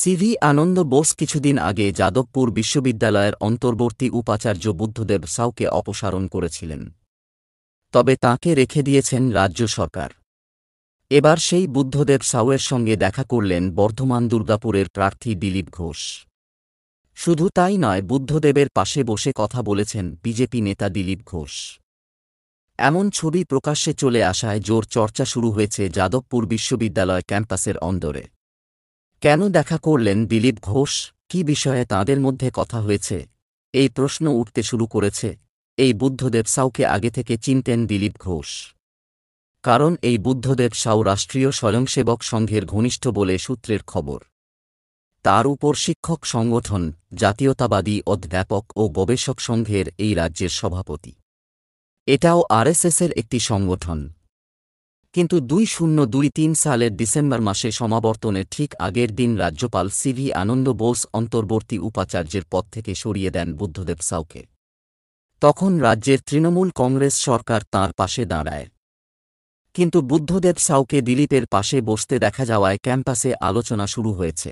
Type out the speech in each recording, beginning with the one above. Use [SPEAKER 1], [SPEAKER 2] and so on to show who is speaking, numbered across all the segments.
[SPEAKER 1] CV আনন্দ বোস কিছুদিন আগে যাদবপুর বিশ্ববিদ্যালয়ের অন্তর্বর্তী উপাচার্য বুদ্ধদেব সাউকে অপসারণ করেছিলেন তবে তাকে রেখে দিয়েছেন রাজ্য সরকার এবার সেই বুদ্ধদেব সাউয়ের সঙ্গে দেখা করলেন বর্ধমান দুর্গাপুরের প্রার্থী দিলীপ ঘোষ শুধু তাই নয় বুদ্ধদেবের পাশে বসে কথা বলেছেন বিজেপি নেতা দিলীপ ঘোষ এমন ছবি প্রকাশ্যে চলে আসায় জোর চর্চা শুরু হয়েছে যাদবপুর বিশ্ববিদ্যালয় ক্যাম্পাসের অন্দরে কেন দেখা করলেন দিলীপ ঘোষ কি বিষয়ে তাদের মধ্যে কথা হয়েছে এই প্রশ্ন উঠতে শুরু করেছে এই বুদ্ধদেব সাউকে আগে থেকে চিনতেন দিলীপ ঘোষ কারণ এই বুদ্ধদেব সাউ রাষ্ট্রীয় স্বয়ংসেবক সংঘের ঘনিষ্ঠ বলে সূত্রের খবর তার উপর শিক্ষক সংগঠন জাতীয়তাবাদী অধ্যাপক ও গবেষক সংঘের এই রাজ্যের সভাপতি এটাও আরএসএসের একটি সংগঠন কিন্তু দুই শূন্য দুই তিন সালের ডিসেম্বর মাসে সমাবর্তনের ঠিক আগের দিন রাজ্যপাল সিভি আনন্দ বোস অন্তর্বর্তী উপাচার্যের পদ থেকে সরিয়ে দেন বুদ্ধদেব সাউকে তখন রাজ্যের তৃণমূল কংগ্রেস সরকার তাঁর পাশে দাঁড়ায় কিন্তু বুদ্ধদেব সাউকে দিলীপের পাশে বসতে দেখা যাওয়ায় ক্যাম্পাসে আলোচনা শুরু হয়েছে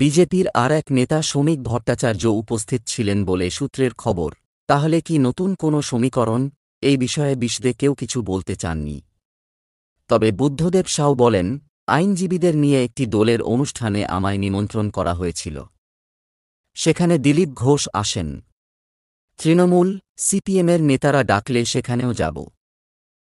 [SPEAKER 1] বিজেপির আর এক নেতা শ্রমিক ভট্টাচার্য উপস্থিত ছিলেন বলে সূত্রের খবর তাহলে কি নতুন কোনো সমীকরণ এই বিষয়ে বিশদে কেউ কিছু বলতে চাননি তবে বুদ্ধদেব শাও বলেন আইনজীবীদের নিয়ে একটি দোলের অনুষ্ঠানে আমায় নিমন্ত্রণ করা হয়েছিল সেখানে দিলীপ ঘোষ আসেন তৃণমূল সিপিএমের নেতারা ডাকলে সেখানেও যাব